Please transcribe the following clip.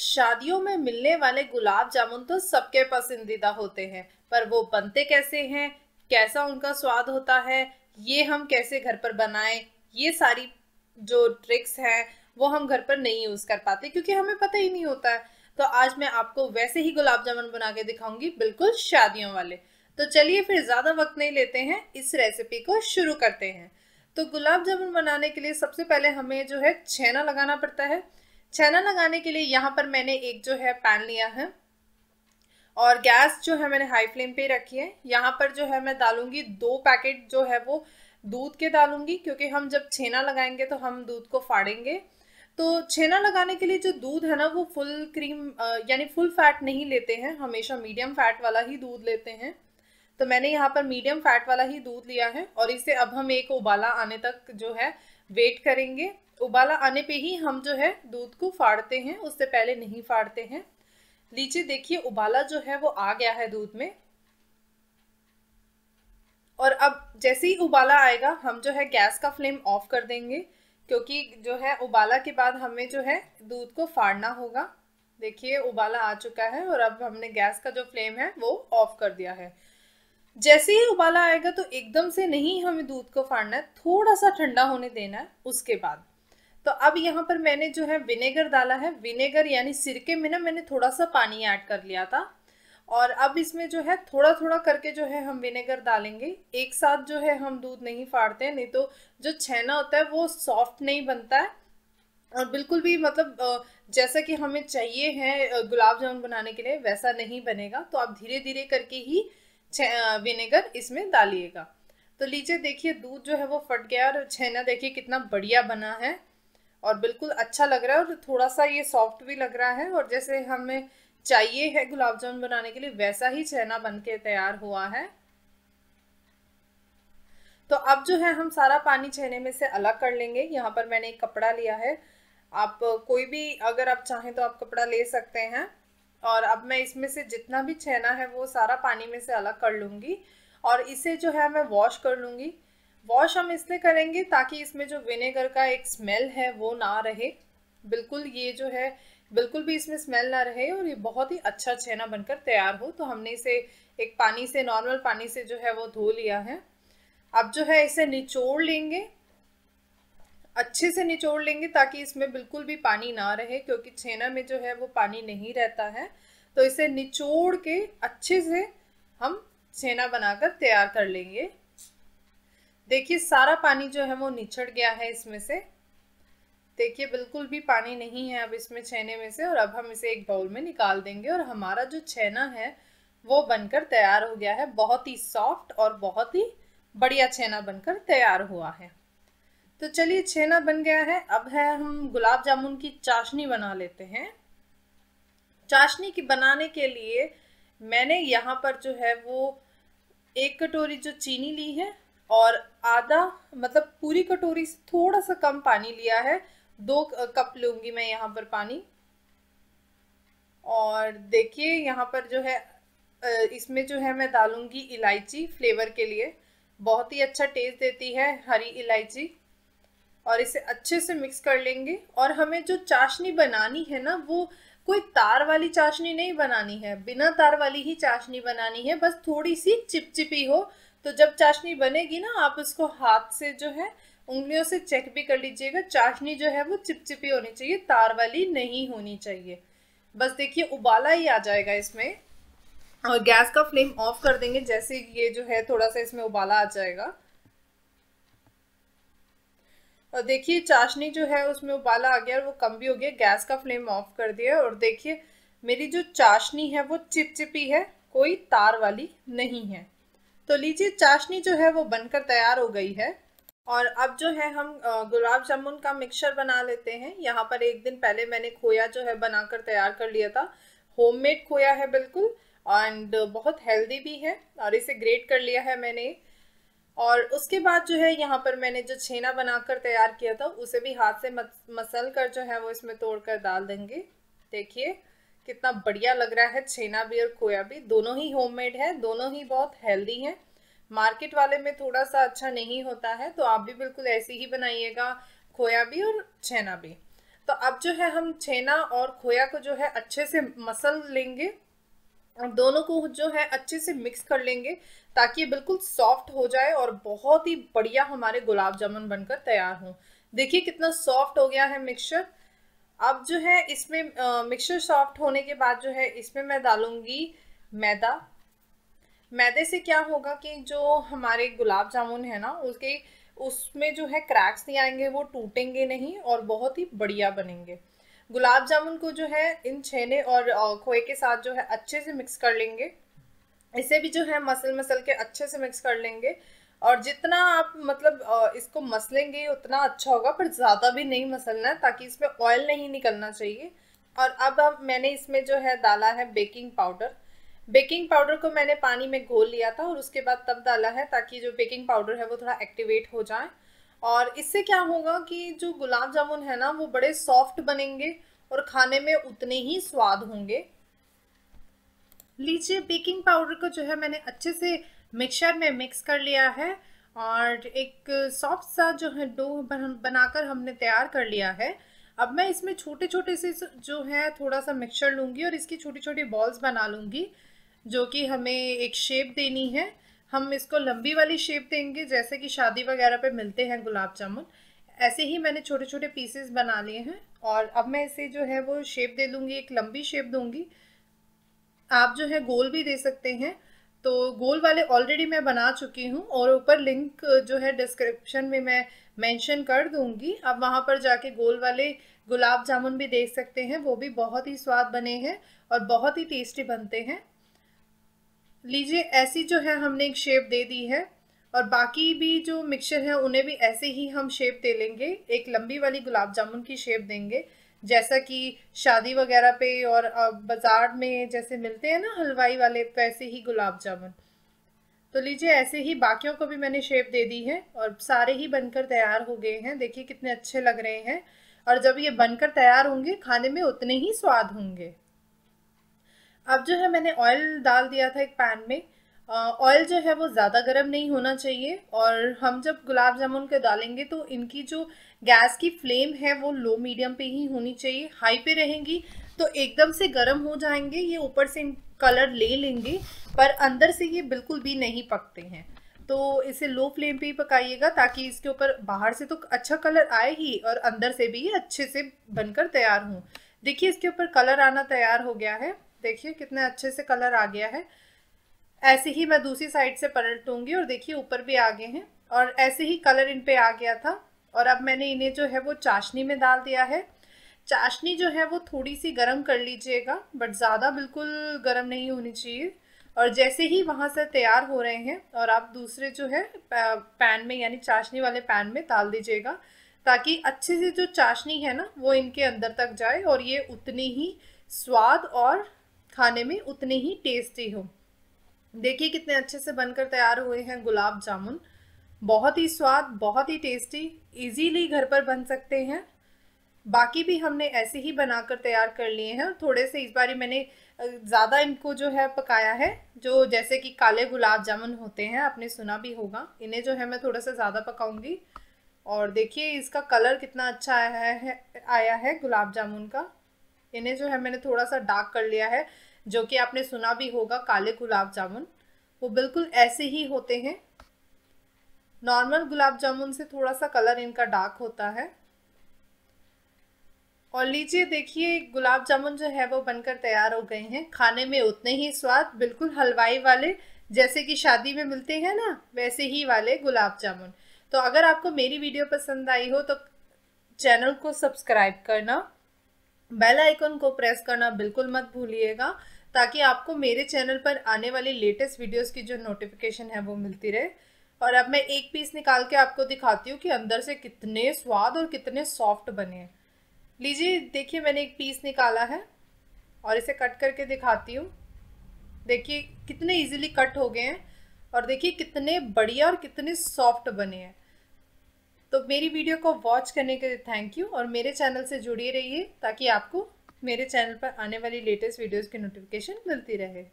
शादियों में मिलने वाले गुलाब जामुन तो सबके पसंदीदा होते हैं पर वो बनते कैसे हैं कैसा उनका स्वाद होता है ये हम कैसे घर पर बनाएं ये सारी जो ट्रिक्स हैं वो हम घर पर नहीं यूज़ कर पाते क्योंकि हमें पता ही नहीं होता है तो आज मैं आपको वैसे ही गुलाब जामुन बना के दिखाऊंगी बिल्कुल शादियों वाले तो चलिए फिर ज़्यादा वक्त नहीं लेते हैं इस रेसिपी को शुरू करते हैं तो गुलाब जामुन बनाने के लिए सबसे पहले हमें जो है छेना लगाना पड़ता है छेना लगाने के लिए यहाँ पर मैंने एक जो है पैन लिया है और गैस जो है मैंने हाई फ्लेम पे रखी है यहाँ पर जो है मैं डालूंगी दो पैकेट जो है वो दूध के डालूंगी क्योंकि हम जब छेना लगाएंगे तो हम दूध को फाड़ेंगे तो छेना लगाने के लिए जो दूध है ना वो फुल क्रीम यानी फुल फैट नहीं लेते हैं हमेशा मीडियम फैट वाला ही दूध लेते हैं तो मैंने यहाँ पर मीडियम फैट वाला ही दूध लिया है और इसे अब हम एक उबाला आने तक जो है वेट करेंगे उबाला आने पे ही हम जो है दूध को फाड़ते हैं उससे पहले नहीं फाड़ते हैं लीजिए देखिए उबाला जो है वो आ गया है दूध में और अब जैसे ही उबाला आएगा हम जो है गैस का फ्लेम ऑफ कर देंगे क्योंकि जो है उबाला के बाद हमें जो है दूध को फाड़ना होगा देखिए उबाला आ चुका है और अब हमने गैस का जो फ्लेम है वो ऑफ कर दिया है जैसे ही उबाला आएगा तो एकदम से नहीं हमें दूध को फाड़ना है थोड़ा सा ठंडा होने देना है उसके बाद तो अब यहाँ पर मैंने जो है विनेगर डाला है विनेगर यानी सिरके में ना मैंने थोड़ा सा पानी ऐड कर लिया था और अब इसमें जो है थोड़ा थोड़ा करके जो है हम विनेगर डालेंगे एक साथ जो है हम दूध नहीं फाड़ते हैं नहीं तो जो छेना होता है वो सॉफ्ट नहीं बनता है और बिल्कुल भी मतलब जैसा कि हमें चाहिए है गुलाब जामुन बनाने के लिए वैसा नहीं बनेगा तो आप धीरे धीरे करके ही विनेगर इसमें डालिएगा तो लीजिए देखिए दूध जो है वो फट गया और छेना देखिए कितना बढ़िया बना है और बिल्कुल अच्छा लग रहा है और थोड़ा सा ये सॉफ्ट भी लग रहा है और जैसे हमें चाहिए है गुलाब जामुन बनाने के लिए वैसा ही छेना बन के तैयार हुआ है तो अब जो है हम सारा पानी छेने में से अलग कर लेंगे यहाँ पर मैंने एक कपड़ा लिया है आप कोई भी अगर आप चाहें तो आप कपड़ा ले सकते हैं और अब मैं इसमें से जितना भी छेना है वो सारा पानी में से अलग कर लूँगी और इसे जो है मैं वॉश कर लूँगी वॉश हम इसलिए करेंगे ताकि इसमें जो विनेगर का एक स्मेल है वो ना रहे बिल्कुल ये जो है बिल्कुल भी इसमें स्मेल ना रहे और ये बहुत ही अच्छा छेना बनकर तैयार हो तो हमने इसे एक पानी से नॉर्मल पानी से जो है वो धो लिया है अब जो है इसे निचोड़ लेंगे अच्छे से निचोड़ लेंगे ताकि इसमें बिल्कुल भी पानी ना रहे क्योंकि छेना में जो है वो पानी नहीं रहता है तो इसे निचोड़ के अच्छे से हम छेना बनाकर तैयार कर लेंगे देखिए सारा पानी जो है वो निचड़ गया है इसमें से देखिए बिल्कुल भी पानी नहीं है अब इसमें छेने में से और अब हम इसे एक बाउल में निकाल देंगे और हमारा जो छेना है वो बनकर तैयार हो गया है बहुत ही सॉफ्ट और बहुत ही बढ़िया छेना बनकर तैयार हुआ है तो चलिए छेना बन गया है अब है हम गुलाब जामुन की चाशनी बना लेते हैं चाशनी की बनाने के लिए मैंने यहाँ पर जो है वो एक कटोरी जो चीनी ली है और आधा मतलब पूरी कटोरी से थोड़ा सा कम पानी लिया है दो कप लूँगी मैं यहाँ पर पानी और देखिए यहाँ पर जो है इसमें जो है मैं डालूँगी इलायची फ्लेवर के लिए बहुत ही अच्छा टेस्ट देती है हरी इलायची और इसे अच्छे से मिक्स कर लेंगे और हमें जो चाशनी बनानी है ना वो कोई तार वाली चाशनी नहीं बनानी है बिना तार वाली ही चाशनी बनानी है बस थोड़ी सी चिपचिपी हो तो जब चाशनी बनेगी ना आप उसको हाथ से जो है उंगलियों से चेक भी कर लीजिएगा चाशनी जो है वो चिपचिपी होनी चाहिए तार वाली नहीं होनी चाहिए बस देखिए उबाला ही आ जाएगा इसमें और गैस का फ्लेम ऑफ कर देंगे जैसे ये जो है थोड़ा सा इसमें उबाला आ जाएगा और देखिए चाशनी जो है उसमें उबाला आ गया और वो कम भी हो गया गैस का फ्लेम ऑफ कर दिया और देखिए मेरी जो चाशनी है वो चिपचिपी है कोई तार वाली नहीं है तो लीजिए चाशनी जो है वो बनकर तैयार हो गई है और अब जो है हम गुलाब जामुन का मिक्सचर बना लेते हैं यहाँ पर एक दिन पहले मैंने खोया जो है बनाकर तैयार कर लिया था होममेड खोया है बिल्कुल एंड बहुत हेल्दी भी है और इसे ग्रेट कर लिया है मैंने और उसके बाद जो है यहाँ पर मैंने जो छेना बनाकर तैयार किया था उसे भी हाथ से मसल कर जो है वो इसमें तोड़ कर डाल देंगे देखिए कितना बढ़िया लग रहा है छेना भी और खोया भी दोनों ही होममेड है दोनों ही बहुत हेल्दी हैं मार्केट वाले में थोड़ा सा अच्छा नहीं होता है तो आप भी बिल्कुल ऐसे ही बनाइएगा खोया भी और छेना भी तो अब जो है हम छेना और खोया को जो है अच्छे से मसल लेंगे और दोनों को जो है अच्छे से मिक्स कर लेंगे ताकि ये बिल्कुल सॉफ्ट हो जाए और बहुत ही बढ़िया हमारे गुलाब जामुन बनकर तैयार हों देखिए कितना सॉफ्ट हो गया है मिक्सचर अब जो है इसमें मिक्सचर सॉफ्ट होने के बाद जो है इसमें मैं डालूंगी मैदा मैदे से क्या होगा कि जो हमारे गुलाब जामुन है ना उसके उसमें जो है क्रैक्स नहीं आएंगे वो टूटेंगे नहीं और बहुत ही बढ़िया बनेंगे गुलाब जामुन को जो है इन छेने और खोए के साथ जो है अच्छे से मिक्स कर लेंगे इसे भी जो है मसल मसल के अच्छे से मिक्स कर लेंगे और जितना आप मतलब इसको मसलेंगे उतना अच्छा होगा पर ज़्यादा भी नहीं मसलना है ताकि इसमें ऑयल नहीं निकलना चाहिए और अब अब मैंने इसमें जो है डाला है बेकिंग पाउडर बेकिंग पाउडर को मैंने पानी में घोल लिया था और उसके बाद तब डाला है ताकि जो बेकिंग पाउडर है वो थोड़ा एक्टिवेट हो जाए और इससे क्या होगा कि जो गुलाब जामुन है ना वो बड़े सॉफ्ट बनेंगे और खाने में उतने ही स्वाद होंगे लीजिए बेकिंग पाउडर को जो है मैंने अच्छे से मिक्सर में मिक्स कर लिया है और एक सॉफ्ट सा जो है डो बनाकर हमने तैयार कर लिया है अब मैं इसमें छोटे छोटे से जो है थोड़ा सा मिक्सचर लूँगी और इसकी छोटी छोटी बॉल्स बना लूँगी जो कि हमें एक शेप देनी है हम इसको लंबी वाली शेप देंगे जैसे कि शादी वगैरह पे मिलते हैं गुलाब जामुन ऐसे ही मैंने छोटे छोटे पीसेस बना लिए हैं और अब मैं इसे जो है वो शेप दे दूँगी एक लंबी शेप दूँगी आप जो है गोल भी दे सकते हैं तो गोल वाले ऑलरेडी मैं बना चुकी हूँ और ऊपर लिंक जो है डिस्क्रिप्शन में मैं मेंशन कर दूँगी आप वहाँ पर जाके गोल वाले गुलाब जामुन भी देख सकते हैं वो भी बहुत ही स्वाद बने हैं और बहुत ही टेस्टी बनते हैं लीजिए ऐसी जो है हमने एक शेप दे दी है और बाकी भी जो मिक्सचर है उन्हें भी ऐसे ही हम शेप दे लेंगे एक लंबी वाली गुलाब जामुन की शेप देंगे जैसा कि शादी वगैरह पे और बाज़ार में जैसे मिलते हैं ना हलवाई वाले वैसे ही गुलाब जामुन तो लीजिए ऐसे ही बाकियों को भी मैंने शेप दे दी है और सारे ही बनकर तैयार हो गए हैं देखिए कितने अच्छे लग रहे हैं और जब ये बनकर तैयार होंगे खाने में उतने ही स्वाद होंगे अब जो है मैंने ऑयल डाल दिया था एक पैन में ऑयल जो है वो ज़्यादा गर्म नहीं होना चाहिए और हम जब गुलाब जामुन के डालेंगे तो इनकी जो गैस की फ्लेम है वो लो मीडियम पे ही होनी चाहिए हाई पे रहेंगी तो एकदम से गर्म हो जाएंगे ये ऊपर से कलर ले लेंगे पर अंदर से ये बिल्कुल भी नहीं पकते हैं तो इसे लो फ्लेम पे ही पकाइएगा ताकि इसके ऊपर बाहर से तो अच्छा कलर आए ही और अंदर से भी ये अच्छे से बनकर तैयार हों देखिए इसके ऊपर कलर आना तैयार हो गया है देखिए कितने अच्छे से कलर आ गया है ऐसे ही मैं दूसरी साइड से पलटूंगी और देखिए ऊपर भी आ गए हैं और ऐसे ही कलर इन पे आ गया था और अब मैंने इन्हें जो है वो चाशनी में डाल दिया है चाशनी जो है वो थोड़ी सी गर्म कर लीजिएगा बट ज़्यादा बिल्कुल गर्म नहीं होनी चाहिए और जैसे ही वहाँ से तैयार हो रहे हैं और आप दूसरे जो है पैन में यानी चाशनी वाले पैन में डाल दीजिएगा ताकि अच्छे से जो चाशनी है ना वो इनके अंदर तक जाए और ये उतनी ही स्वाद और खाने में उतने ही टेस्टी हो देखिए कितने अच्छे से बनकर तैयार हुए हैं गुलाब जामुन बहुत ही स्वाद बहुत ही टेस्टी इजीली घर पर बन सकते हैं बाकी भी हमने ऐसे ही बनाकर तैयार कर लिए हैं थोड़े से इस बार मैंने ज़्यादा इनको जो है पकाया है जो जैसे कि काले गुलाब जामुन होते हैं आपने सुना भी होगा इन्हें जो है मैं थोड़ा सा ज़्यादा पकाऊंगी और देखिए इसका कलर कितना अच्छा आया है आया है गुलाब जामुन का इन्हें जो है मैंने थोड़ा सा डार्क कर लिया है जो कि आपने सुना भी होगा काले गुलाब जामुन वो बिल्कुल ऐसे ही होते हैं नॉर्मल गुलाब जामुन से थोड़ा सा कलर इनका डार्क होता है और लीजिए देखिए गुलाब जामुन जो है वो बनकर तैयार हो गए हैं खाने में उतने ही स्वाद बिल्कुल हलवाई वाले जैसे कि शादी में मिलते हैं ना वैसे ही वाले गुलाब जामुन तो अगर आपको मेरी वीडियो पसंद आई हो तो चैनल को सब्सक्राइब करना बेल आइकन को प्रेस करना बिल्कुल मत भूलिएगा ताकि आपको मेरे चैनल पर आने वाली लेटेस्ट वीडियोस की जो नोटिफिकेशन है वो मिलती रहे और अब मैं एक पीस निकाल के आपको दिखाती हूँ कि अंदर से कितने स्वाद और कितने सॉफ्ट बने हैं लीजिए देखिए मैंने एक पीस निकाला है और इसे कट करके दिखाती हूँ देखिए कितने ईजिली कट हो गए हैं और देखिए कितने बढ़िया और कितने सॉफ्ट बने हैं तो मेरी वीडियो को वॉच करने के लिए थैंक यू और मेरे चैनल से जुड़िए रहिए ताकि आपको मेरे चैनल पर आने वाली लेटेस्ट वीडियोस की नोटिफिकेशन मिलती रहे